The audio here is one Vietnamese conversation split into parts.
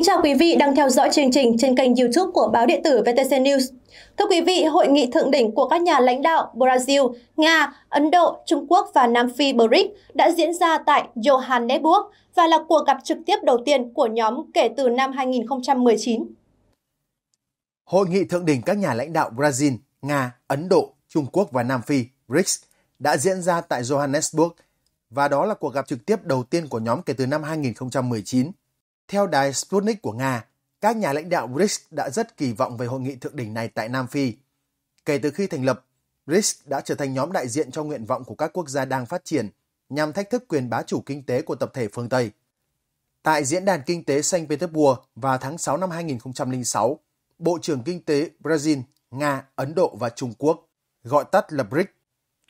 Kính chào quý vị đang theo dõi chương trình trên kênh YouTube của báo điện tử VTC News. Thưa quý vị, hội nghị thượng đỉnh của các nhà lãnh đạo Brazil, Nga, Ấn Độ, Trung Quốc và Nam Phi BRICS đã diễn ra tại Johannesburg và là cuộc gặp trực tiếp đầu tiên của nhóm kể từ năm 2019. Hội nghị thượng đỉnh các nhà lãnh đạo Brazil, Nga, Ấn Độ, Trung Quốc và Nam Phi BRICS đã diễn ra tại Johannesburg và đó là cuộc gặp trực tiếp đầu tiên của nhóm kể từ năm 2019 theo đài Sputnik của Nga, các nhà lãnh đạo BRICS đã rất kỳ vọng về hội nghị thượng đỉnh này tại Nam Phi. Kể từ khi thành lập, BRICS đã trở thành nhóm đại diện cho nguyện vọng của các quốc gia đang phát triển nhằm thách thức quyền bá chủ kinh tế của tập thể phương Tây. Tại Diễn đàn Kinh tế Saint Petersburg vào tháng 6 năm 2006, Bộ trưởng Kinh tế Brazil, Nga, Ấn Độ và Trung Quốc, gọi tắt là BRICS,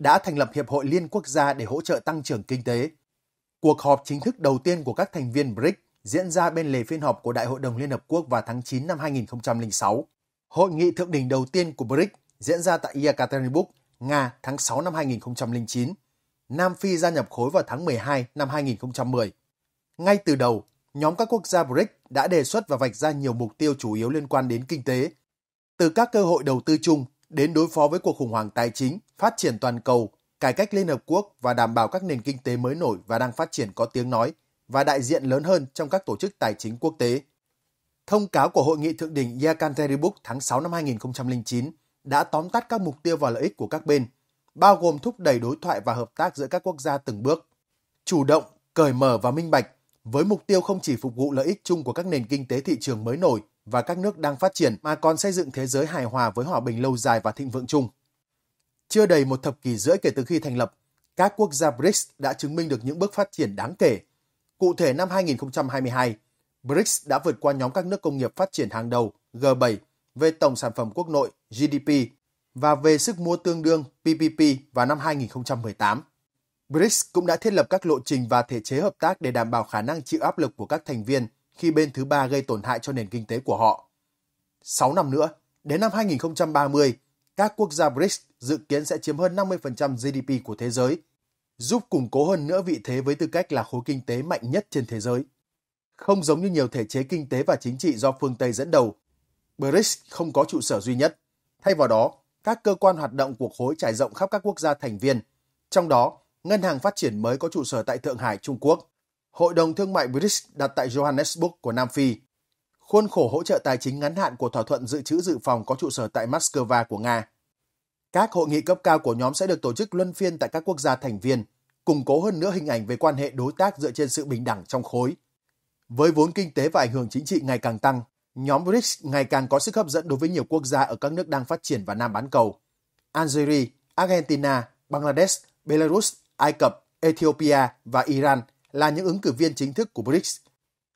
đã thành lập Hiệp hội Liên Quốc gia để hỗ trợ tăng trưởng kinh tế. Cuộc họp chính thức đầu tiên của các thành viên BRICS diễn ra bên lề phiên họp của Đại hội đồng Liên Hợp Quốc vào tháng 9 năm 2006. Hội nghị thượng đỉnh đầu tiên của BRICS diễn ra tại Yekaterinburg, Nga tháng 6 năm 2009. Nam Phi gia nhập khối vào tháng 12 năm 2010. Ngay từ đầu, nhóm các quốc gia BRICS đã đề xuất và vạch ra nhiều mục tiêu chủ yếu liên quan đến kinh tế, từ các cơ hội đầu tư chung đến đối phó với cuộc khủng hoảng tài chính, phát triển toàn cầu, cải cách Liên Hợp Quốc và đảm bảo các nền kinh tế mới nổi và đang phát triển có tiếng nói và đại diện lớn hơn trong các tổ chức tài chính quốc tế. Thông cáo của Hội nghị Thượng đỉnh Yakanteribuk tháng 6 năm 2009 đã tóm tắt các mục tiêu và lợi ích của các bên, bao gồm thúc đẩy đối thoại và hợp tác giữa các quốc gia từng bước, chủ động, cởi mở và minh bạch, với mục tiêu không chỉ phục vụ lợi ích chung của các nền kinh tế thị trường mới nổi và các nước đang phát triển mà còn xây dựng thế giới hài hòa với hòa bình lâu dài và thịnh vượng chung. Chưa đầy một thập kỷ rưỡi kể từ khi thành lập, các quốc gia BRICS đã chứng minh được những bước phát triển đáng kể Cụ thể năm 2022, BRICS đã vượt qua nhóm các nước công nghiệp phát triển hàng đầu G7 về tổng sản phẩm quốc nội GDP và về sức mua tương đương PPP vào năm 2018. BRICS cũng đã thiết lập các lộ trình và thể chế hợp tác để đảm bảo khả năng chịu áp lực của các thành viên khi bên thứ ba gây tổn hại cho nền kinh tế của họ. 6 năm nữa, đến năm 2030, các quốc gia BRICS dự kiến sẽ chiếm hơn 50% GDP của thế giới – giúp củng cố hơn nữa vị thế với tư cách là khối kinh tế mạnh nhất trên thế giới. Không giống như nhiều thể chế kinh tế và chính trị do phương Tây dẫn đầu, BRICS không có trụ sở duy nhất. Thay vào đó, các cơ quan hoạt động của khối trải rộng khắp các quốc gia thành viên, trong đó Ngân hàng Phát triển mới có trụ sở tại Thượng Hải, Trung Quốc. Hội đồng Thương mại BRICS đặt tại Johannesburg của Nam Phi. Khuôn khổ hỗ trợ tài chính ngắn hạn của thỏa thuận dự trữ dự phòng có trụ sở tại Moscow của Nga. Các hội nghị cấp cao của nhóm sẽ được tổ chức luân phiên tại các quốc gia thành viên, củng cố hơn nữa hình ảnh về quan hệ đối tác dựa trên sự bình đẳng trong khối. Với vốn kinh tế và ảnh hưởng chính trị ngày càng tăng, nhóm BRICS ngày càng có sức hấp dẫn đối với nhiều quốc gia ở các nước đang phát triển và Nam bán cầu. Algeria, Argentina, Bangladesh, Belarus, Ai Cập, Ethiopia và Iran là những ứng cử viên chính thức của BRICS.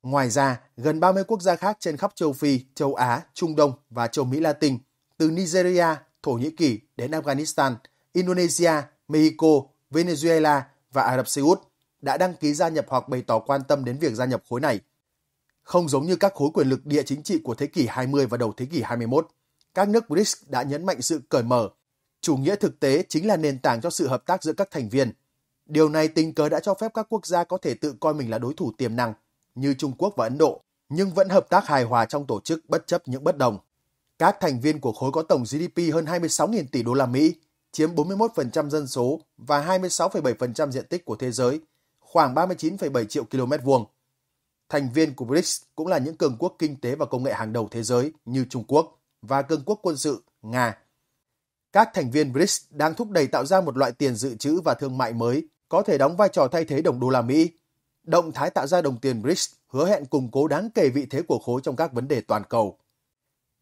Ngoài ra, gần 30 quốc gia khác trên khắp châu Phi, châu Á, Trung Đông và châu Mỹ Latin, từ Nigeria Thổ Nhĩ Kỳ đến Afghanistan, Indonesia, Mexico, Venezuela và Ả Rập Xê Út đã đăng ký gia nhập hoặc bày tỏ quan tâm đến việc gia nhập khối này. Không giống như các khối quyền lực địa chính trị của thế kỷ 20 và đầu thế kỷ 21, các nước BRICS đã nhấn mạnh sự cởi mở. Chủ nghĩa thực tế chính là nền tảng cho sự hợp tác giữa các thành viên. Điều này tình cờ đã cho phép các quốc gia có thể tự coi mình là đối thủ tiềm năng như Trung Quốc và Ấn Độ, nhưng vẫn hợp tác hài hòa trong tổ chức bất chấp những bất đồng. Các thành viên của khối có tổng GDP hơn 26.000 tỷ đô la Mỹ, chiếm 41% dân số và 26,7% diện tích của thế giới, khoảng 39,7 triệu km vuông. Thành viên của BRICS cũng là những cường quốc kinh tế và công nghệ hàng đầu thế giới như Trung Quốc và cường quốc quân sự Nga. Các thành viên BRICS đang thúc đẩy tạo ra một loại tiền dự trữ và thương mại mới có thể đóng vai trò thay thế đồng đô la Mỹ. Động thái tạo ra đồng tiền BRICS hứa hẹn củng cố đáng kể vị thế của khối trong các vấn đề toàn cầu.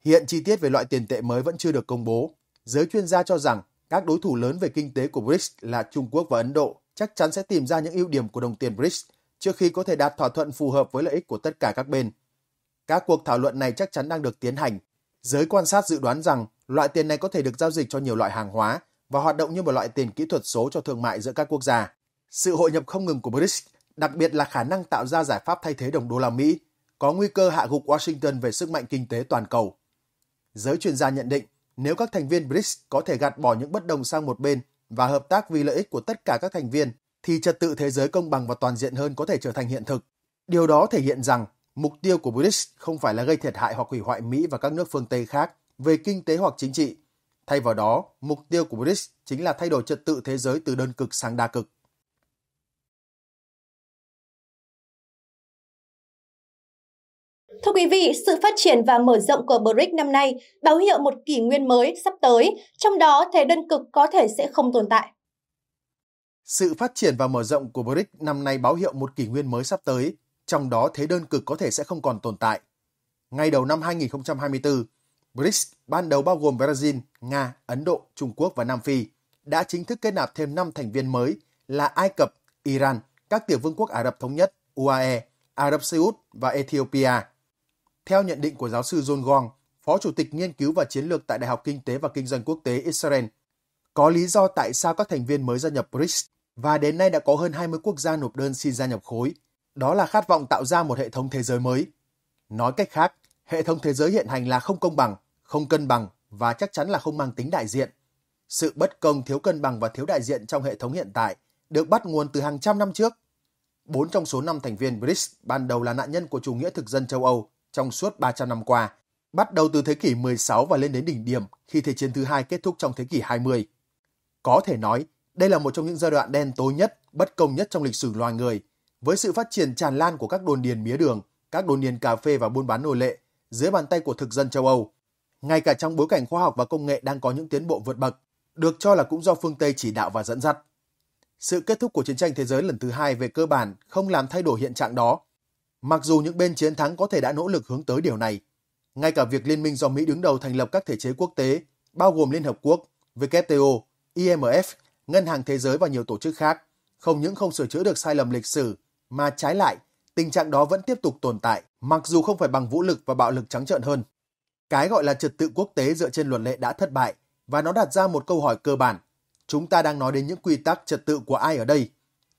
Hiện chi tiết về loại tiền tệ mới vẫn chưa được công bố. Giới chuyên gia cho rằng các đối thủ lớn về kinh tế của BRICS là Trung Quốc và Ấn Độ chắc chắn sẽ tìm ra những ưu điểm của đồng tiền BRICS trước khi có thể đạt thỏa thuận phù hợp với lợi ích của tất cả các bên. Các cuộc thảo luận này chắc chắn đang được tiến hành. Giới quan sát dự đoán rằng loại tiền này có thể được giao dịch cho nhiều loại hàng hóa và hoạt động như một loại tiền kỹ thuật số cho thương mại giữa các quốc gia. Sự hội nhập không ngừng của BRICS, đặc biệt là khả năng tạo ra giải pháp thay thế đồng đô la Mỹ, có nguy cơ hạ gục Washington về sức mạnh kinh tế toàn cầu. Giới chuyên gia nhận định, nếu các thành viên BRICS có thể gạt bỏ những bất đồng sang một bên và hợp tác vì lợi ích của tất cả các thành viên, thì trật tự thế giới công bằng và toàn diện hơn có thể trở thành hiện thực. Điều đó thể hiện rằng mục tiêu của BRICS không phải là gây thiệt hại hoặc hủy hoại Mỹ và các nước phương Tây khác về kinh tế hoặc chính trị. Thay vào đó, mục tiêu của BRICS chính là thay đổi trật tự thế giới từ đơn cực sang đa cực. Thưa quý vị, sự phát triển và mở rộng của BRICS năm nay báo hiệu một kỷ nguyên mới sắp tới, trong đó thế đơn cực có thể sẽ không tồn tại. Sự phát triển và mở rộng của BRICS năm nay báo hiệu một kỷ nguyên mới sắp tới, trong đó thế đơn cực có thể sẽ không còn tồn tại. Ngay đầu năm 2024, BRICS ban đầu bao gồm Brazil, Nga, Ấn Độ, Trung Quốc và Nam Phi đã chính thức kết nạp thêm 5 thành viên mới là Ai Cập, Iran, các tiểu vương quốc Ả Rập Thống Nhất, UAE, Ả Rập Xê Út và Ethiopia – theo nhận định của giáo sư John Gong, Phó Chủ tịch Nghiên cứu và Chiến lược tại Đại học Kinh tế và Kinh doanh Quốc tế Israel, có lý do tại sao các thành viên mới gia nhập BRICS và đến nay đã có hơn 20 quốc gia nộp đơn xin gia nhập khối, đó là khát vọng tạo ra một hệ thống thế giới mới. Nói cách khác, hệ thống thế giới hiện hành là không công bằng, không cân bằng và chắc chắn là không mang tính đại diện. Sự bất công, thiếu cân bằng và thiếu đại diện trong hệ thống hiện tại được bắt nguồn từ hàng trăm năm trước. Bốn trong số năm thành viên BRICS ban đầu là nạn nhân của chủ nghĩa thực dân châu Âu trong suốt 300 năm qua, bắt đầu từ thế kỷ 16 và lên đến đỉnh điểm khi Thế chiến thứ hai kết thúc trong thế kỷ 20. Có thể nói, đây là một trong những giai đoạn đen tối nhất, bất công nhất trong lịch sử loài người, với sự phát triển tràn lan của các đồn điền mía đường, các đồn điền cà phê và buôn bán nô lệ dưới bàn tay của thực dân châu Âu. Ngay cả trong bối cảnh khoa học và công nghệ đang có những tiến bộ vượt bậc, được cho là cũng do phương Tây chỉ đạo và dẫn dắt. Sự kết thúc của chiến tranh thế giới lần thứ hai về cơ bản không làm thay đổi hiện trạng đó Mặc dù những bên chiến thắng có thể đã nỗ lực hướng tới điều này, ngay cả việc liên minh do Mỹ đứng đầu thành lập các thể chế quốc tế, bao gồm Liên Hợp Quốc, WTO, IMF, Ngân hàng Thế giới và nhiều tổ chức khác, không những không sửa chữa được sai lầm lịch sử, mà trái lại, tình trạng đó vẫn tiếp tục tồn tại, mặc dù không phải bằng vũ lực và bạo lực trắng trợn hơn. Cái gọi là trật tự quốc tế dựa trên luật lệ đã thất bại, và nó đặt ra một câu hỏi cơ bản. Chúng ta đang nói đến những quy tắc trật tự của ai ở đây?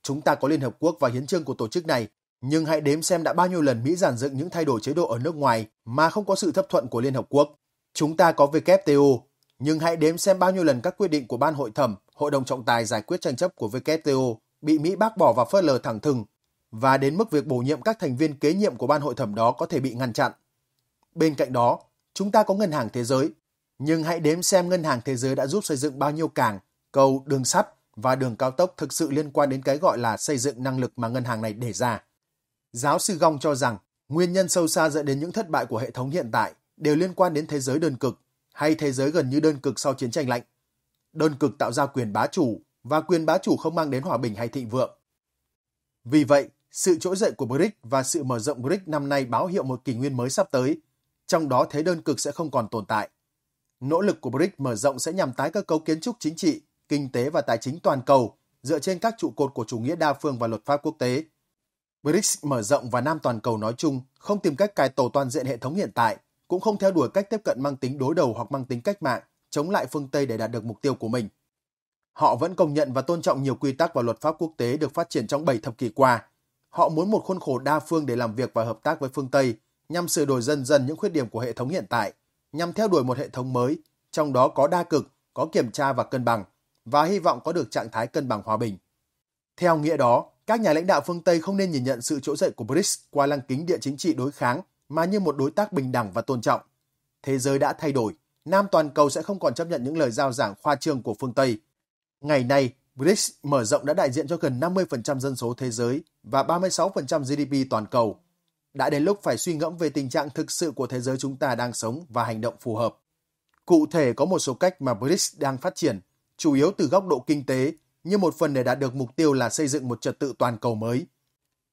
Chúng ta có Liên Hợp Quốc và hiến trương của tổ chức này nhưng hãy đếm xem đã bao nhiêu lần Mỹ giản dựng những thay đổi chế độ ở nước ngoài mà không có sự chấp thuận của Liên Hợp Quốc. Chúng ta có WTO, nhưng hãy đếm xem bao nhiêu lần các quyết định của Ban Hội thẩm, Hội đồng trọng tài giải quyết tranh chấp của WTO bị Mỹ bác bỏ và phớt lờ thẳng thừng, và đến mức việc bổ nhiệm các thành viên kế nhiệm của Ban Hội thẩm đó có thể bị ngăn chặn. Bên cạnh đó, chúng ta có Ngân hàng Thế giới, nhưng hãy đếm xem Ngân hàng Thế giới đã giúp xây dựng bao nhiêu cảng, cầu, đường sắt và đường cao tốc thực sự liên quan đến cái gọi là xây dựng năng lực mà ngân hàng này để ra. Giáo sư Gong cho rằng nguyên nhân sâu xa dẫn đến những thất bại của hệ thống hiện tại đều liên quan đến thế giới đơn cực hay thế giới gần như đơn cực sau chiến tranh lạnh. Đơn cực tạo ra quyền bá chủ và quyền bá chủ không mang đến hòa bình hay thịnh vượng. Vì vậy, sự trỗi dậy của BRICS và sự mở rộng BRICS năm nay báo hiệu một kỷ nguyên mới sắp tới, trong đó thế đơn cực sẽ không còn tồn tại. Nỗ lực của BRICS mở rộng sẽ nhằm tái cơ cấu kiến trúc chính trị, kinh tế và tài chính toàn cầu dựa trên các trụ cột của chủ nghĩa đa phương và luật pháp quốc tế – BRICS mở rộng và Nam toàn cầu nói chung không tìm cách cài tổ toàn diện hệ thống hiện tại, cũng không theo đuổi cách tiếp cận mang tính đối đầu hoặc mang tính cách mạng, chống lại phương Tây để đạt được mục tiêu của mình. Họ vẫn công nhận và tôn trọng nhiều quy tắc và luật pháp quốc tế được phát triển trong 7 thập kỷ qua. Họ muốn một khuôn khổ đa phương để làm việc và hợp tác với phương Tây, nhằm sửa đổi dần dần những khuyết điểm của hệ thống hiện tại, nhằm theo đuổi một hệ thống mới, trong đó có đa cực, có kiểm tra và cân bằng, và hy vọng có được trạng thái cân bằng hòa bình. Theo nghĩa đó, các nhà lãnh đạo phương Tây không nên nhìn nhận sự trỗi dậy của BRICS qua lăng kính địa chính trị đối kháng mà như một đối tác bình đẳng và tôn trọng. Thế giới đã thay đổi, Nam toàn cầu sẽ không còn chấp nhận những lời giao giảng khoa trương của phương Tây. Ngày nay, BRICS mở rộng đã đại diện cho gần 50% dân số thế giới và 36% GDP toàn cầu. Đã đến lúc phải suy ngẫm về tình trạng thực sự của thế giới chúng ta đang sống và hành động phù hợp. Cụ thể có một số cách mà BRICS đang phát triển, chủ yếu từ góc độ kinh tế, như một phần để đạt được mục tiêu là xây dựng một trật tự toàn cầu mới.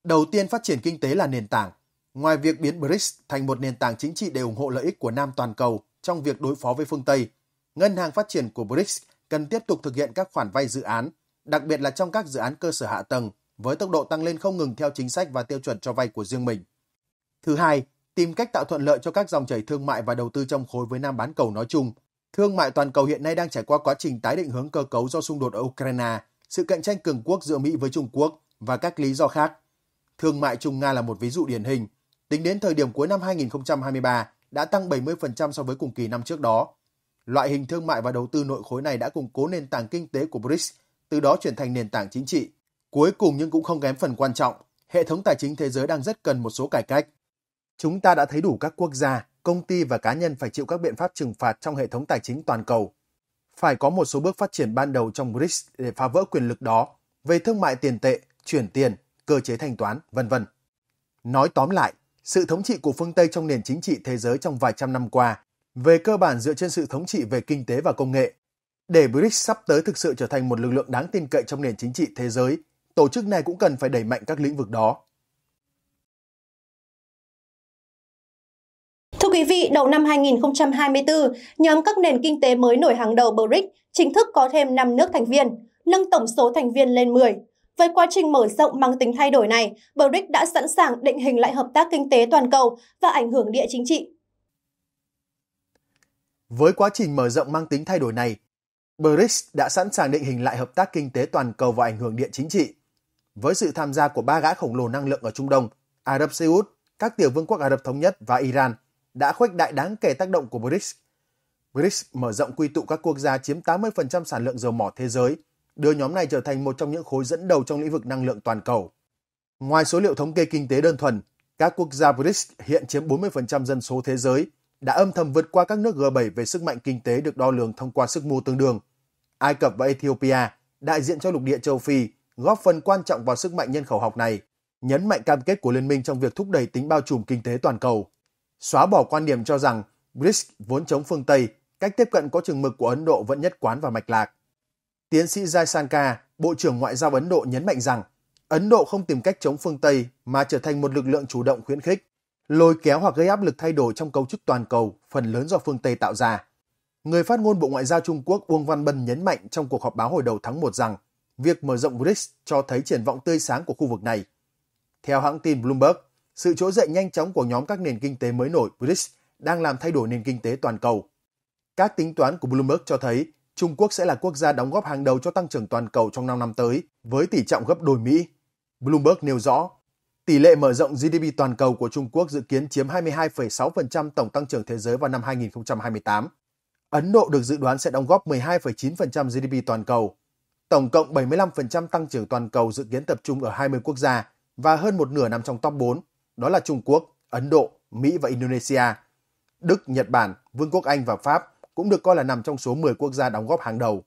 Đầu tiên phát triển kinh tế là nền tảng. Ngoài việc biến BRICS thành một nền tảng chính trị để ủng hộ lợi ích của Nam toàn cầu trong việc đối phó với phương Tây, Ngân hàng Phát triển của BRICS cần tiếp tục thực hiện các khoản vay dự án, đặc biệt là trong các dự án cơ sở hạ tầng với tốc độ tăng lên không ngừng theo chính sách và tiêu chuẩn cho vay của riêng mình. Thứ hai, tìm cách tạo thuận lợi cho các dòng chảy thương mại và đầu tư trong khối với Nam bán cầu nói chung, Thương mại toàn cầu hiện nay đang trải qua quá trình tái định hướng cơ cấu do xung đột ở Ukraine, sự cạnh tranh cường quốc giữa Mỹ với Trung Quốc và các lý do khác. Thương mại Trung-Nga là một ví dụ điển hình. Tính đến thời điểm cuối năm 2023 đã tăng 70% so với cùng kỳ năm trước đó. Loại hình thương mại và đầu tư nội khối này đã củng cố nền tảng kinh tế của BRICS, từ đó chuyển thành nền tảng chính trị. Cuối cùng nhưng cũng không kém phần quan trọng, hệ thống tài chính thế giới đang rất cần một số cải cách. Chúng ta đã thấy đủ các quốc gia công ty và cá nhân phải chịu các biện pháp trừng phạt trong hệ thống tài chính toàn cầu. Phải có một số bước phát triển ban đầu trong BRICS để phá vỡ quyền lực đó về thương mại tiền tệ, chuyển tiền, cơ chế thanh toán, vân vân. Nói tóm lại, sự thống trị của phương Tây trong nền chính trị thế giới trong vài trăm năm qua về cơ bản dựa trên sự thống trị về kinh tế và công nghệ. Để BRICS sắp tới thực sự trở thành một lực lượng đáng tin cậy trong nền chính trị thế giới, tổ chức này cũng cần phải đẩy mạnh các lĩnh vực đó. quý vị, đầu năm 2024, nhóm các nền kinh tế mới nổi hàng đầu BRICS chính thức có thêm 5 nước thành viên, nâng tổng số thành viên lên 10. Với quá trình mở rộng mang tính thay đổi này, BRICS đã sẵn sàng định hình lại hợp tác kinh tế toàn cầu và ảnh hưởng địa chính trị. Với quá trình mở rộng mang tính thay đổi này, BRICS đã sẵn sàng định hình lại hợp tác kinh tế toàn cầu và ảnh hưởng địa chính trị. Với sự tham gia của ba gã khổng lồ năng lượng ở Trung Đông, Ả Rập Xê Út, các tiểu vương quốc Ả Rập Thống Nhất và Iran – đã khuếch đại đáng kể tác động của BRICS. BRICS mở rộng quy tụ các quốc gia chiếm 80% sản lượng dầu mỏ thế giới, đưa nhóm này trở thành một trong những khối dẫn đầu trong lĩnh vực năng lượng toàn cầu. Ngoài số liệu thống kê kinh tế đơn thuần, các quốc gia BRICS hiện chiếm 40% dân số thế giới, đã âm thầm vượt qua các nước G7 về sức mạnh kinh tế được đo lường thông qua sức mua tương đương. Ai Cập và Ethiopia, đại diện cho lục địa châu Phi, góp phần quan trọng vào sức mạnh nhân khẩu học này, nhấn mạnh cam kết của Liên minh trong việc thúc đẩy tính bao trùm kinh tế toàn cầu xóa bỏ quan điểm cho rằng BRICS vốn chống phương Tây, cách tiếp cận có chừng mực của Ấn Độ vẫn nhất quán và mạch lạc. Tiến sĩ Jaishankar, Bộ trưởng Ngoại giao Ấn Độ nhấn mạnh rằng Ấn Độ không tìm cách chống phương Tây mà trở thành một lực lượng chủ động khuyến khích, lôi kéo hoặc gây áp lực thay đổi trong cấu trúc toàn cầu, phần lớn do phương Tây tạo ra. Người phát ngôn Bộ Ngoại giao Trung Quốc Uông Văn Bân nhấn mạnh trong cuộc họp báo hồi đầu tháng 1 rằng việc mở rộng BRICS cho thấy triển vọng tươi sáng của khu vực này. Theo hãng tin Bloomberg, sự trỗi dậy nhanh chóng của nhóm các nền kinh tế mới nổi BRICS đang làm thay đổi nền kinh tế toàn cầu. Các tính toán của Bloomberg cho thấy Trung Quốc sẽ là quốc gia đóng góp hàng đầu cho tăng trưởng toàn cầu trong 5 năm tới với tỷ trọng gấp đôi Mỹ. Bloomberg nêu rõ, tỷ lệ mở rộng GDP toàn cầu của Trung Quốc dự kiến chiếm 22,6% tổng tăng trưởng thế giới vào năm 2028. Ấn Độ được dự đoán sẽ đóng góp 12,9% GDP toàn cầu. Tổng cộng 75% tăng trưởng toàn cầu dự kiến tập trung ở 20 quốc gia và hơn một nửa nằm trong top 4 đó là Trung Quốc, Ấn Độ, Mỹ và Indonesia. Đức, Nhật Bản, Vương quốc Anh và Pháp cũng được coi là nằm trong số 10 quốc gia đóng góp hàng đầu.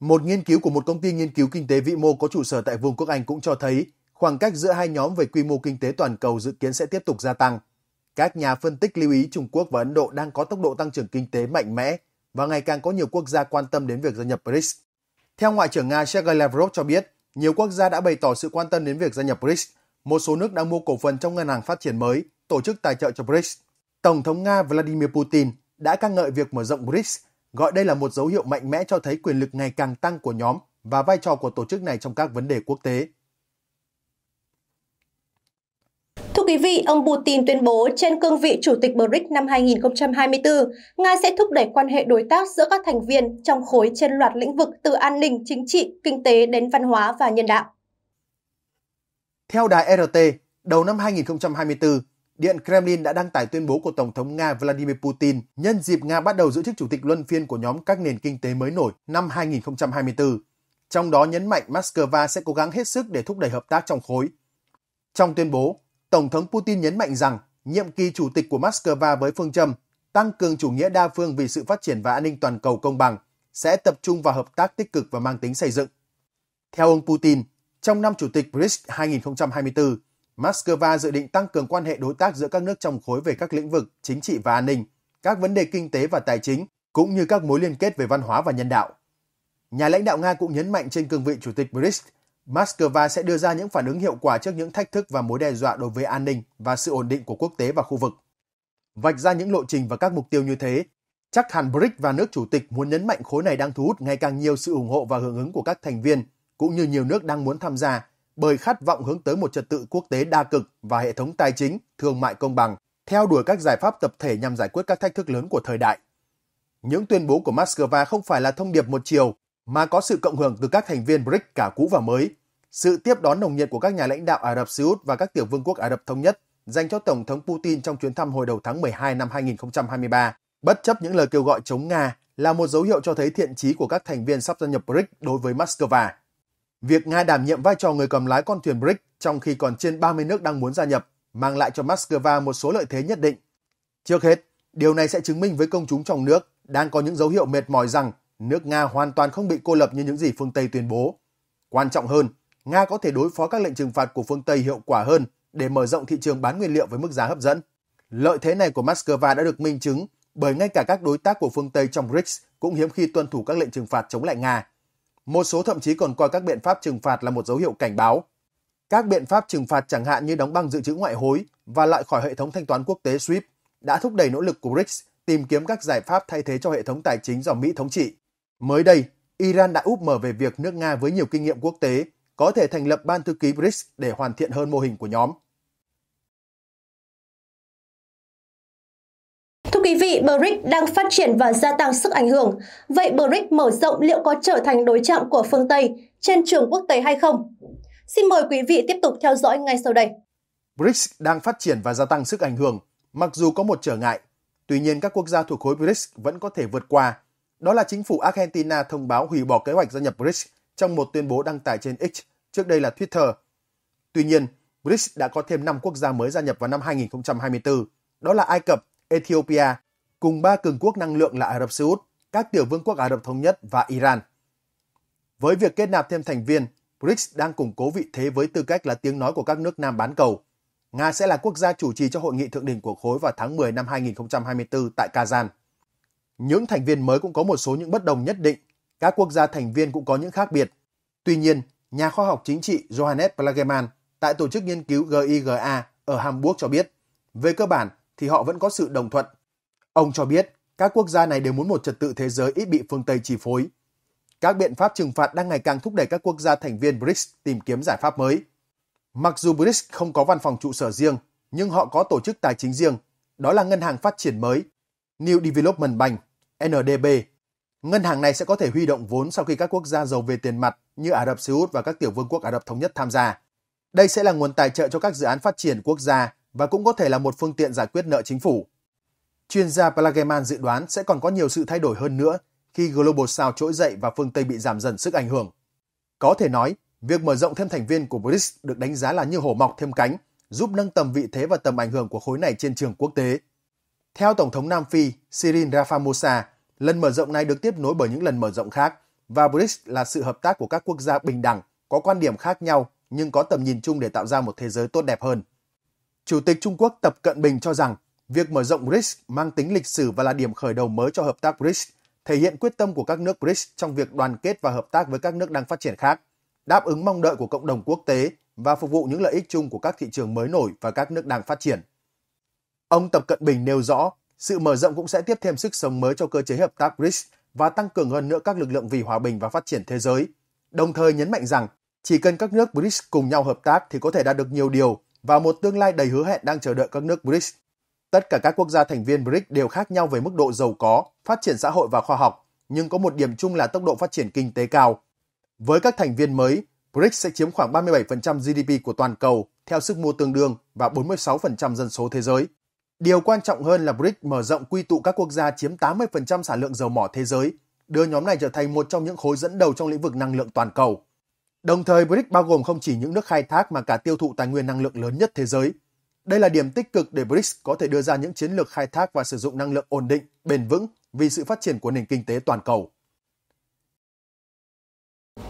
Một nghiên cứu của một công ty nghiên cứu kinh tế vĩ mô có trụ sở tại Vương quốc Anh cũng cho thấy khoảng cách giữa hai nhóm về quy mô kinh tế toàn cầu dự kiến sẽ tiếp tục gia tăng. Các nhà phân tích lưu ý Trung Quốc và Ấn Độ đang có tốc độ tăng trưởng kinh tế mạnh mẽ và ngày càng có nhiều quốc gia quan tâm đến việc gia nhập BRICS. Theo Ngoại trưởng Nga Sergei Lavrov cho biết, nhiều quốc gia đã bày tỏ sự quan tâm đến việc gia nhập BRICS một số nước đang mua cổ phần trong ngân hàng phát triển mới, tổ chức tài trợ cho BRICS. Tổng thống Nga Vladimir Putin đã ca ngợi việc mở rộng BRICS, gọi đây là một dấu hiệu mạnh mẽ cho thấy quyền lực ngày càng tăng của nhóm và vai trò của tổ chức này trong các vấn đề quốc tế. Thưa quý vị, ông Putin tuyên bố trên cương vị Chủ tịch BRICS năm 2024, Nga sẽ thúc đẩy quan hệ đối tác giữa các thành viên trong khối trên loạt lĩnh vực từ an ninh, chính trị, kinh tế đến văn hóa và nhân đạo. Theo đài RT, đầu năm 2024, Điện Kremlin đã đăng tải tuyên bố của Tổng thống Nga Vladimir Putin nhân dịp Nga bắt đầu giữ chức chủ tịch luân phiên của nhóm các nền kinh tế mới nổi năm 2024, trong đó nhấn mạnh Moscow sẽ cố gắng hết sức để thúc đẩy hợp tác trong khối. Trong tuyên bố, Tổng thống Putin nhấn mạnh rằng nhiệm kỳ chủ tịch của Moscow với phương châm tăng cường chủ nghĩa đa phương vì sự phát triển và an ninh toàn cầu công bằng sẽ tập trung vào hợp tác tích cực và mang tính xây dựng. Theo ông Putin, trong năm Chủ tịch BRICS 2024, Moscow dự định tăng cường quan hệ đối tác giữa các nước trong khối về các lĩnh vực chính trị và an ninh, các vấn đề kinh tế và tài chính, cũng như các mối liên kết về văn hóa và nhân đạo. Nhà lãnh đạo Nga cũng nhấn mạnh trên cương vị Chủ tịch BRICS, Moscow sẽ đưa ra những phản ứng hiệu quả trước những thách thức và mối đe dọa đối với an ninh và sự ổn định của quốc tế và khu vực. Vạch ra những lộ trình và các mục tiêu như thế, chắc hẳn BRICS và nước chủ tịch muốn nhấn mạnh khối này đang thu hút ngày càng nhiều sự ủng hộ và hưởng ứng của các thành viên cũng như nhiều nước đang muốn tham gia bởi khát vọng hướng tới một trật tự quốc tế đa cực và hệ thống tài chính, thương mại công bằng, theo đuổi các giải pháp tập thể nhằm giải quyết các thách thức lớn của thời đại. Những tuyên bố của Moscow không phải là thông điệp một chiều, mà có sự cộng hưởng từ các thành viên BRICS cả cũ và mới. Sự tiếp đón nồng nhiệt của các nhà lãnh đạo Ả Rập Xê Út và các tiểu vương quốc Ả Rập Thống Nhất dành cho Tổng thống Putin trong chuyến thăm hồi đầu tháng 12 năm 2023, bất chấp những lời kêu gọi chống Nga, là một dấu hiệu cho thấy thiện chí của các thành viên sắp gia nhập BRICS đối với Moscow. Việc Nga đảm nhiệm vai trò người cầm lái con thuyền BRICS trong khi còn trên 30 nước đang muốn gia nhập mang lại cho Moscow một số lợi thế nhất định. Trước hết, điều này sẽ chứng minh với công chúng trong nước đang có những dấu hiệu mệt mỏi rằng nước Nga hoàn toàn không bị cô lập như những gì phương Tây tuyên bố. Quan trọng hơn, Nga có thể đối phó các lệnh trừng phạt của phương Tây hiệu quả hơn để mở rộng thị trường bán nguyên liệu với mức giá hấp dẫn. Lợi thế này của Moscow đã được minh chứng bởi ngay cả các đối tác của phương Tây trong BRICS cũng hiếm khi tuân thủ các lệnh trừng phạt chống lại Nga một số thậm chí còn coi các biện pháp trừng phạt là một dấu hiệu cảnh báo. Các biện pháp trừng phạt chẳng hạn như đóng băng dự trữ ngoại hối và loại khỏi hệ thống thanh toán quốc tế SWIFT đã thúc đẩy nỗ lực của BRICS tìm kiếm các giải pháp thay thế cho hệ thống tài chính do Mỹ thống trị. Mới đây, Iran đã úp mở về việc nước Nga với nhiều kinh nghiệm quốc tế có thể thành lập ban thư ký BRICS để hoàn thiện hơn mô hình của nhóm. vị, BRICS đang phát triển và gia tăng sức ảnh hưởng. Vậy BRICS mở rộng liệu có trở thành đối trọng của phương Tây trên trường quốc tế hay không? Xin mời quý vị tiếp tục theo dõi ngay sau đây. BRICS đang phát triển và gia tăng sức ảnh hưởng, mặc dù có một trở ngại. Tuy nhiên, các quốc gia thuộc khối BRICS vẫn có thể vượt qua. Đó là chính phủ Argentina thông báo hủy bỏ kế hoạch gia nhập BRICS trong một tuyên bố đăng tải trên X, trước đây là Twitter. Tuy nhiên, BRICS đã có thêm 5 quốc gia mới gia nhập vào năm 2024, đó là Ai Cập, Ethiopia, cùng ba cường quốc năng lượng là Ả Rập Xê Út, các tiểu vương quốc Ả Rập Thống Nhất và Iran. Với việc kết nạp thêm thành viên, BRICS đang củng cố vị thế với tư cách là tiếng nói của các nước Nam bán cầu. Nga sẽ là quốc gia chủ trì cho hội nghị thượng đỉnh của khối vào tháng 10 năm 2024 tại Kazan. Những thành viên mới cũng có một số những bất đồng nhất định, các quốc gia thành viên cũng có những khác biệt. Tuy nhiên, nhà khoa học chính trị Johannes Plageman tại tổ chức nghiên cứu GIGA ở Hamburg cho biết, về cơ bản thì họ vẫn có sự đồng thuận Ông cho biết các quốc gia này đều muốn một trật tự thế giới ít bị phương Tây chi phối. Các biện pháp trừng phạt đang ngày càng thúc đẩy các quốc gia thành viên BRICS tìm kiếm giải pháp mới. Mặc dù BRICS không có văn phòng trụ sở riêng, nhưng họ có tổ chức tài chính riêng, đó là Ngân hàng Phát triển mới, New Development Bank, NDB. Ngân hàng này sẽ có thể huy động vốn sau khi các quốc gia giàu về tiền mặt như Ả Rập Xê Út và các tiểu vương quốc Ả Rập Thống Nhất tham gia. Đây sẽ là nguồn tài trợ cho các dự án phát triển quốc gia và cũng có thể là một phương tiện giải quyết nợ chính phủ. Chuyên gia Plageman dự đoán sẽ còn có nhiều sự thay đổi hơn nữa khi Global South trỗi dậy và phương Tây bị giảm dần sức ảnh hưởng. Có thể nói, việc mở rộng thêm thành viên của BRICS được đánh giá là như hổ mọc thêm cánh, giúp nâng tầm vị thế và tầm ảnh hưởng của khối này trên trường quốc tế. Theo Tổng thống Nam Phi Cyril Ramaphosa, lần mở rộng này được tiếp nối bởi những lần mở rộng khác và BRICS là sự hợp tác của các quốc gia bình đẳng, có quan điểm khác nhau nhưng có tầm nhìn chung để tạo ra một thế giới tốt đẹp hơn. Chủ tịch Trung Quốc Tập Cận Bình cho rằng Việc mở rộng BRICS mang tính lịch sử và là điểm khởi đầu mới cho hợp tác BRICS, thể hiện quyết tâm của các nước BRICS trong việc đoàn kết và hợp tác với các nước đang phát triển khác, đáp ứng mong đợi của cộng đồng quốc tế và phục vụ những lợi ích chung của các thị trường mới nổi và các nước đang phát triển. Ông Tập Cận Bình nêu rõ, sự mở rộng cũng sẽ tiếp thêm sức sống mới cho cơ chế hợp tác BRICS và tăng cường hơn nữa các lực lượng vì hòa bình và phát triển thế giới, đồng thời nhấn mạnh rằng chỉ cần các nước BRICS cùng nhau hợp tác thì có thể đạt được nhiều điều và một tương lai đầy hứa hẹn đang chờ đợi các nước BRICS Tất cả các quốc gia thành viên BRICS đều khác nhau về mức độ giàu có, phát triển xã hội và khoa học, nhưng có một điểm chung là tốc độ phát triển kinh tế cao. Với các thành viên mới, BRICS sẽ chiếm khoảng 37% GDP của toàn cầu theo sức mua tương đương và 46% dân số thế giới. Điều quan trọng hơn là BRICS mở rộng quy tụ các quốc gia chiếm 80% sản lượng dầu mỏ thế giới, đưa nhóm này trở thành một trong những khối dẫn đầu trong lĩnh vực năng lượng toàn cầu. Đồng thời, BRICS bao gồm không chỉ những nước khai thác mà cả tiêu thụ tài nguyên năng lượng lớn nhất thế giới, đây là điểm tích cực để BRICS có thể đưa ra những chiến lược khai thác và sử dụng năng lượng ổn định, bền vững vì sự phát triển của nền kinh tế toàn cầu.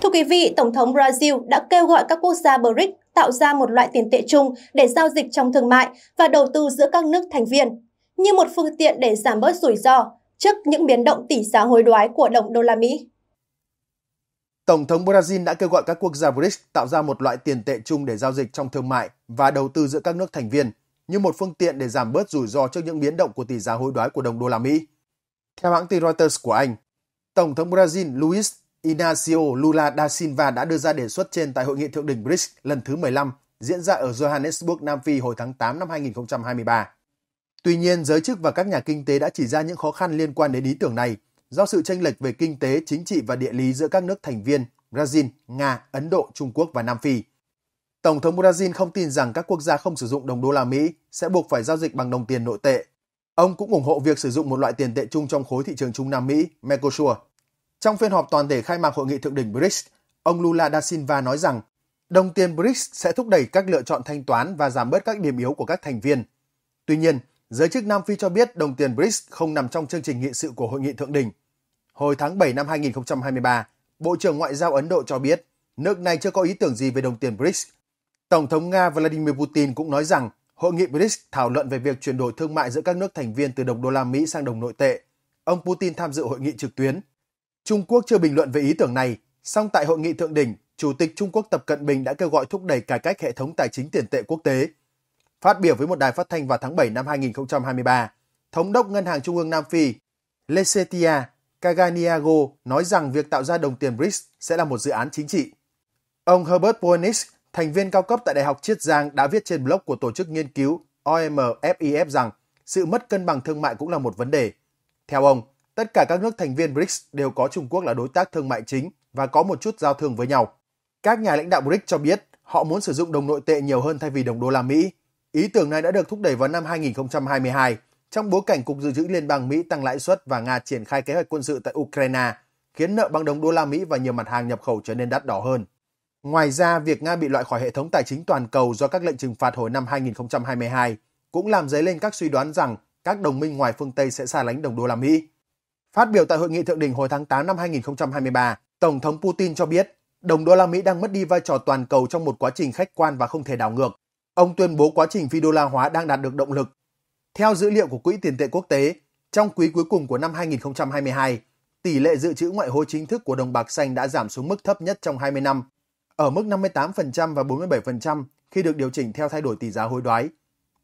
Thưa quý vị, Tổng thống Brazil đã kêu gọi các quốc gia BRICS tạo ra một loại tiền tệ chung để giao dịch trong thương mại và đầu tư giữa các nước thành viên, như một phương tiện để giảm bớt rủi ro trước những biến động tỷ giá hối đoái của đồng đô la Mỹ. Tổng thống Brazil đã kêu gọi các quốc gia BRICS tạo ra một loại tiền tệ chung để giao dịch trong thương mại và đầu tư giữa các nước thành viên, như một phương tiện để giảm bớt rủi ro trước những biến động của tỷ giá hối đoái của đồng đô la Mỹ. Theo hãng tin Reuters của Anh, Tổng thống Brazil Luiz Inácio Lula da Silva đã đưa ra đề xuất trên tại hội nghị thượng đỉnh BRICS lần thứ 15 diễn ra ở Johannesburg, Nam Phi hồi tháng 8 năm 2023. Tuy nhiên, giới chức và các nhà kinh tế đã chỉ ra những khó khăn liên quan đến ý tưởng này – do sự tranh lệch về kinh tế, chính trị và địa lý giữa các nước thành viên Brazil, Nga, Ấn Độ, Trung Quốc và Nam Phi. Tổng thống Brazil không tin rằng các quốc gia không sử dụng đồng đô la Mỹ sẽ buộc phải giao dịch bằng đồng tiền nội tệ. Ông cũng ủng hộ việc sử dụng một loại tiền tệ chung trong khối thị trường Trung Nam Mỹ, Mercosur. Trong phiên họp toàn thể khai mạc hội nghị thượng đỉnh BRICS, ông Lula da Silva nói rằng đồng tiền BRICS sẽ thúc đẩy các lựa chọn thanh toán và giảm bớt các điểm yếu của các thành viên. Tuy nhiên, Giới chức Nam Phi cho biết đồng tiền BRICS không nằm trong chương trình nghị sự của hội nghị thượng đỉnh. Hồi tháng 7 năm 2023, Bộ trưởng Ngoại giao Ấn Độ cho biết nước này chưa có ý tưởng gì về đồng tiền BRICS. Tổng thống Nga Vladimir Putin cũng nói rằng hội nghị BRICS thảo luận về việc chuyển đổi thương mại giữa các nước thành viên từ đồng đô la Mỹ sang đồng nội tệ. Ông Putin tham dự hội nghị trực tuyến. Trung Quốc chưa bình luận về ý tưởng này, song tại hội nghị thượng đỉnh, Chủ tịch Trung Quốc Tập Cận Bình đã kêu gọi thúc đẩy cải cách hệ thống tài chính tiền tệ quốc tế, Phát biểu với một đài phát thanh vào tháng 7 năm 2023, Thống đốc Ngân hàng Trung ương Nam Phi Lesetia Kaganiago nói rằng việc tạo ra đồng tiền BRICS sẽ là một dự án chính trị. Ông Herbert Poenix, thành viên cao cấp tại Đại học Chiết Giang đã viết trên blog của tổ chức nghiên cứu OMFIF rằng sự mất cân bằng thương mại cũng là một vấn đề. Theo ông, tất cả các nước thành viên BRICS đều có Trung Quốc là đối tác thương mại chính và có một chút giao thương với nhau. Các nhà lãnh đạo BRICS cho biết họ muốn sử dụng đồng nội tệ nhiều hơn thay vì đồng đô la Mỹ Ý tưởng này đã được thúc đẩy vào năm 2022 trong bối cảnh Cục Dự trữ Liên bang Mỹ tăng lãi suất và Nga triển khai kế hoạch quân sự tại Ukraine, khiến nợ bằng đồng đô la Mỹ và nhiều mặt hàng nhập khẩu trở nên đắt đỏ hơn. Ngoài ra, việc Nga bị loại khỏi hệ thống tài chính toàn cầu do các lệnh trừng phạt hồi năm 2022 cũng làm dấy lên các suy đoán rằng các đồng minh ngoài phương Tây sẽ xa lánh đồng đô la Mỹ. Phát biểu tại hội nghị thượng đỉnh hồi tháng 8 năm 2023, Tổng thống Putin cho biết đồng đô la Mỹ đang mất đi vai trò toàn cầu trong một quá trình khách quan và không thể đảo ngược Ông tuyên bố quá trình phi đô la hóa đang đạt được động lực. Theo dữ liệu của Quỹ tiền tệ quốc tế, trong quý cuối cùng của năm 2022, tỷ lệ dự trữ ngoại hối chính thức của đồng bạc xanh đã giảm xuống mức thấp nhất trong 20 năm, ở mức 58% và 47% khi được điều chỉnh theo thay đổi tỷ giá hối đoái.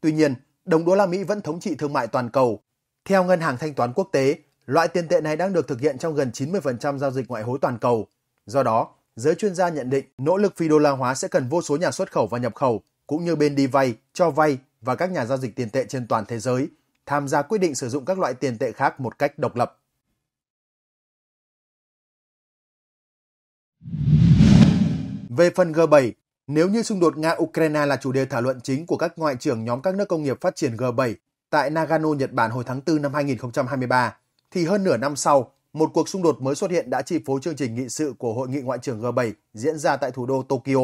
Tuy nhiên, đồng đô la Mỹ vẫn thống trị thương mại toàn cầu. Theo Ngân hàng Thanh toán Quốc tế, loại tiền tệ này đang được thực hiện trong gần 90% giao dịch ngoại hối toàn cầu. Do đó, giới chuyên gia nhận định nỗ lực phi đô la hóa sẽ cần vô số nhà xuất khẩu và nhập khẩu cũng như bên đi vay, cho vay và các nhà giao dịch tiền tệ trên toàn thế giới tham gia quyết định sử dụng các loại tiền tệ khác một cách độc lập. Về phần G7, nếu như xung đột Nga-Ukraine là chủ đề thảo luận chính của các ngoại trưởng nhóm các nước công nghiệp phát triển G7 tại Nagano, Nhật Bản hồi tháng 4 năm 2023, thì hơn nửa năm sau, một cuộc xung đột mới xuất hiện đã chi phối chương trình nghị sự của Hội nghị Ngoại trưởng G7 diễn ra tại thủ đô Tokyo.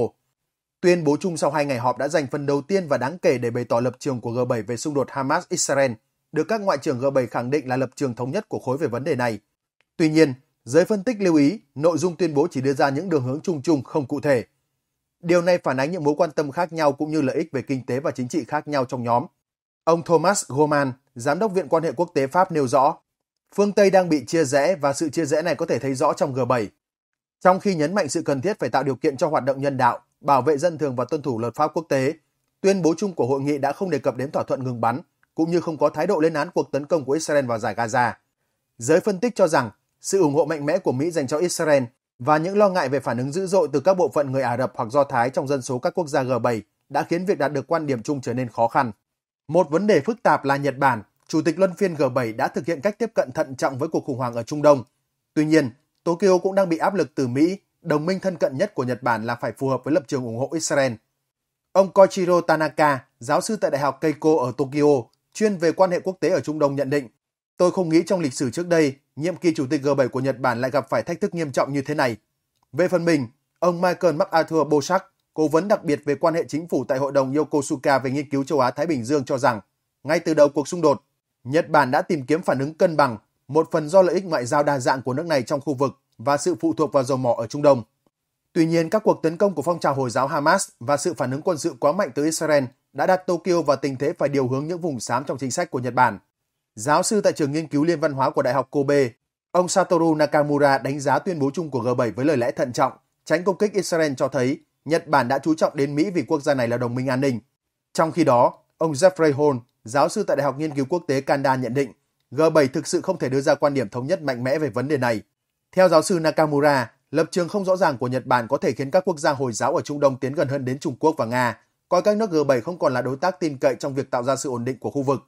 Tuyên bố chung sau hai ngày họp đã dành phần đầu tiên và đáng kể để bày tỏ lập trường của G7 về xung đột Hamas-Israel, được các ngoại trưởng G7 khẳng định là lập trường thống nhất của khối về vấn đề này. Tuy nhiên, giới phân tích lưu ý nội dung tuyên bố chỉ đưa ra những đường hướng chung chung không cụ thể. Điều này phản ánh những mối quan tâm khác nhau cũng như lợi ích về kinh tế và chính trị khác nhau trong nhóm. Ông Thomas Goman, Giám đốc Viện quan hệ quốc tế Pháp nêu rõ, phương Tây đang bị chia rẽ và sự chia rẽ này có thể thấy rõ trong G7. Trong khi nhấn mạnh sự cần thiết phải tạo điều kiện cho hoạt động nhân đạo, bảo vệ dân thường và tuân thủ luật pháp quốc tế. Tuyên bố chung của hội nghị đã không đề cập đến thỏa thuận ngừng bắn, cũng như không có thái độ lên án cuộc tấn công của Israel vào giải Gaza. Giới phân tích cho rằng, sự ủng hộ mạnh mẽ của Mỹ dành cho Israel và những lo ngại về phản ứng dữ dội từ các bộ phận người Ả Rập hoặc Do Thái trong dân số các quốc gia G7 đã khiến việc đạt được quan điểm chung trở nên khó khăn. Một vấn đề phức tạp là Nhật Bản, chủ tịch luân phiên G7 đã thực hiện cách tiếp cận thận trọng với cuộc khủng hoảng ở Trung Đông. Tuy nhiên, Tokyo cũng đang bị áp lực từ Mỹ, đồng minh thân cận nhất của Nhật Bản là phải phù hợp với lập trường ủng hộ Israel. Ông Koichiro Tanaka, giáo sư tại Đại học Keiko ở Tokyo, chuyên về quan hệ quốc tế ở Trung Đông nhận định, tôi không nghĩ trong lịch sử trước đây, nhiệm kỳ chủ tịch G7 của Nhật Bản lại gặp phải thách thức nghiêm trọng như thế này. Về phần mình, ông Michael MacArthur Bosak, cố vấn đặc biệt về quan hệ chính phủ tại Hội đồng Yokosuka về nghiên cứu châu Á-Thái Bình Dương cho rằng, ngay từ đầu cuộc xung đột, Nhật Bản đã tìm kiếm phản ứng cân bằng, một phần do lợi ích ngoại giao đa dạng của nước này trong khu vực và sự phụ thuộc vào dầu mỏ ở Trung Đông. Tuy nhiên, các cuộc tấn công của phong trào Hồi giáo Hamas và sự phản ứng quân sự quá mạnh từ Israel đã đặt Tokyo vào tình thế phải điều hướng những vùng xám trong chính sách của Nhật Bản. Giáo sư tại trường nghiên cứu liên văn hóa của Đại học Kobe, ông Satoru Nakamura đánh giá tuyên bố chung của G7 với lời lẽ thận trọng, tránh công kích Israel cho thấy Nhật Bản đã chú trọng đến Mỹ vì quốc gia này là đồng minh an ninh. Trong khi đó, ông Jeffrey Hall, giáo sư tại Đại học Nghiên cứu Quốc tế Canada nhận định G7 thực sự không thể đưa ra quan điểm thống nhất mạnh mẽ về vấn đề này theo giáo sư Nakamura, lập trường không rõ ràng của Nhật Bản có thể khiến các quốc gia Hồi giáo ở Trung Đông tiến gần hơn đến Trung Quốc và Nga, coi các nước G7 không còn là đối tác tin cậy trong việc tạo ra sự ổn định của khu vực.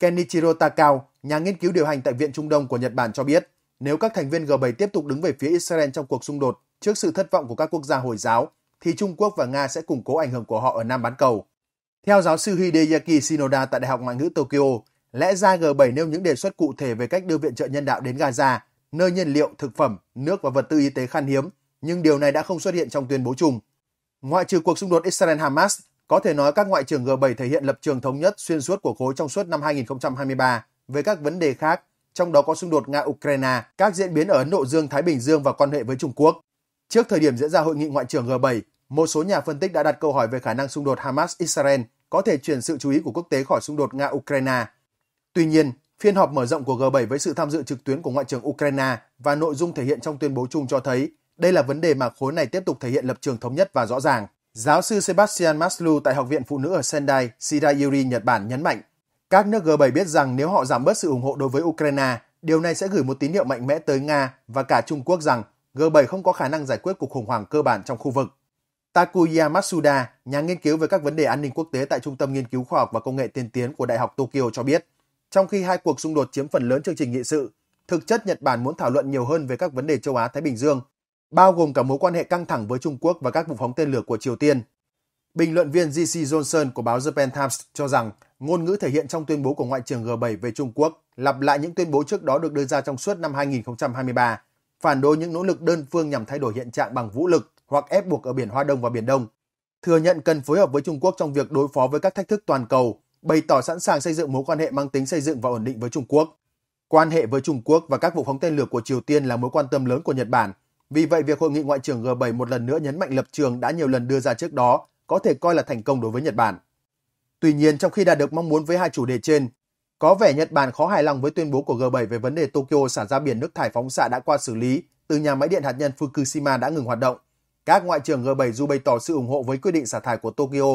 Kenichiro Takao, nhà nghiên cứu điều hành tại Viện Trung Đông của Nhật Bản cho biết, nếu các thành viên G7 tiếp tục đứng về phía Israel trong cuộc xung đột trước sự thất vọng của các quốc gia Hồi giáo, thì Trung Quốc và Nga sẽ củng cố ảnh hưởng của họ ở Nam bán cầu. Theo giáo sư Hideyaki Shinoda tại Đại học Ngoại ngữ Tokyo, lẽ ra G7 nêu những đề xuất cụ thể về cách đưa viện trợ nhân đạo đến Gaza nơi nhiên liệu, thực phẩm, nước và vật tư y tế khan hiếm, nhưng điều này đã không xuất hiện trong tuyên bố chung. Ngoại trừ cuộc xung đột Israel-Hamas, có thể nói các ngoại trưởng G7 thể hiện lập trường thống nhất xuyên suốt của khối trong suốt năm 2023 về các vấn đề khác, trong đó có xung đột Nga-Ukraine, các diễn biến ở Ấn Độ Dương-Thái Bình Dương và quan hệ với Trung Quốc. Trước thời điểm diễn ra hội nghị ngoại trưởng G7, một số nhà phân tích đã đặt câu hỏi về khả năng xung đột Hamas-Israel có thể chuyển sự chú ý của quốc tế khỏi xung đột Nga-Ukraine. Tuy nhiên, Phiên họp mở rộng của G7 với sự tham dự trực tuyến của Ngoại trưởng Ukraine và nội dung thể hiện trong tuyên bố chung cho thấy đây là vấn đề mà khối này tiếp tục thể hiện lập trường thống nhất và rõ ràng. Giáo sư Sebastian Maslu tại Học viện Phụ nữ ở Sendai, Shirayuri, Nhật Bản nhấn mạnh, các nước G7 biết rằng nếu họ giảm bớt sự ủng hộ đối với Ukraine, điều này sẽ gửi một tín hiệu mạnh mẽ tới Nga và cả Trung Quốc rằng G7 không có khả năng giải quyết cuộc khủng hoảng cơ bản trong khu vực. Takuya Matsuda, nhà nghiên cứu về các vấn đề an ninh quốc tế tại Trung tâm Nghiên cứu Khoa học và Công nghệ tiên tiến của Đại học Tokyo cho biết, trong khi hai cuộc xung đột chiếm phần lớn chương trình nghị sự, thực chất Nhật Bản muốn thảo luận nhiều hơn về các vấn đề châu Á-Thái Bình Dương, bao gồm cả mối quan hệ căng thẳng với Trung Quốc và các vụ phóng tên lửa của Triều Tiên. Bình luận viên j Johnson của báo Japan Times cho rằng ngôn ngữ thể hiện trong tuyên bố của Ngoại trưởng G7 về Trung Quốc lặp lại những tuyên bố trước đó được đưa ra trong suốt năm 2023, phản đối những nỗ lực đơn phương nhằm thay đổi hiện trạng bằng vũ lực hoặc ép buộc ở Biển Hoa Đông và Biển Đông, thừa nhận cần phối hợp với Trung Quốc trong việc đối phó với các thách thức toàn cầu bày tỏ sẵn sàng xây dựng mối quan hệ mang tính xây dựng và ổn định với Trung Quốc. Quan hệ với Trung Quốc và các vụ phóng tên lửa của Triều Tiên là mối quan tâm lớn của Nhật Bản. Vì vậy, việc hội nghị ngoại trưởng G7 một lần nữa nhấn mạnh lập trường đã nhiều lần đưa ra trước đó có thể coi là thành công đối với Nhật Bản. Tuy nhiên, trong khi đạt được mong muốn với hai chủ đề trên, có vẻ Nhật Bản khó hài lòng với tuyên bố của G7 về vấn đề Tokyo xả ra biển nước thải phóng xạ đã qua xử lý từ nhà máy điện hạt nhân Fukushima đã ngừng hoạt động. Các ngoại trưởng G7 dù bày tỏ sự ủng hộ với quyết định xả thải của Tokyo,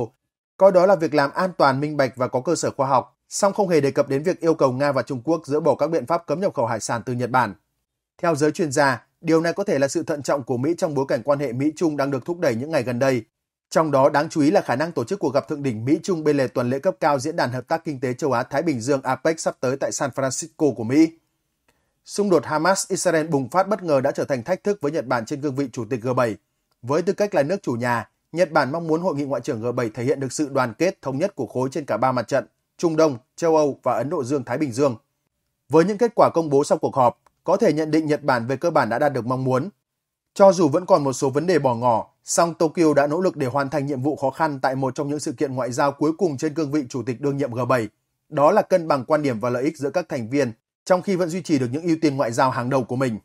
coi đó là việc làm an toàn, minh bạch và có cơ sở khoa học, song không hề đề cập đến việc yêu cầu Nga và Trung Quốc dỡ bỏ các biện pháp cấm nhập khẩu hải sản từ Nhật Bản. Theo giới chuyên gia, điều này có thể là sự thận trọng của Mỹ trong bối cảnh quan hệ Mỹ-Trung đang được thúc đẩy những ngày gần đây. Trong đó đáng chú ý là khả năng tổ chức cuộc gặp thượng đỉnh Mỹ-Trung bên lề tuần lễ cấp cao Diễn đàn Hợp tác Kinh tế Châu Á-Thái Bình Dương APEC sắp tới tại San Francisco của Mỹ. Xung đột Hamas-Israel bùng phát bất ngờ đã trở thành thách thức với Nhật Bản trên cương vị chủ tịch G7. Với tư cách là nước chủ nhà, Nhật Bản mong muốn hội nghị ngoại trưởng G7 thể hiện được sự đoàn kết thống nhất của khối trên cả ba mặt trận, Trung Đông, châu Âu và Ấn Độ Dương Thái Bình Dương. Với những kết quả công bố sau cuộc họp, có thể nhận định Nhật Bản về cơ bản đã đạt được mong muốn. Cho dù vẫn còn một số vấn đề bỏ ngỏ, song Tokyo đã nỗ lực để hoàn thành nhiệm vụ khó khăn tại một trong những sự kiện ngoại giao cuối cùng trên cương vị chủ tịch đương nhiệm G7, đó là cân bằng quan điểm và lợi ích giữa các thành viên, trong khi vẫn duy trì được những ưu tiên ngoại giao hàng đầu của mình.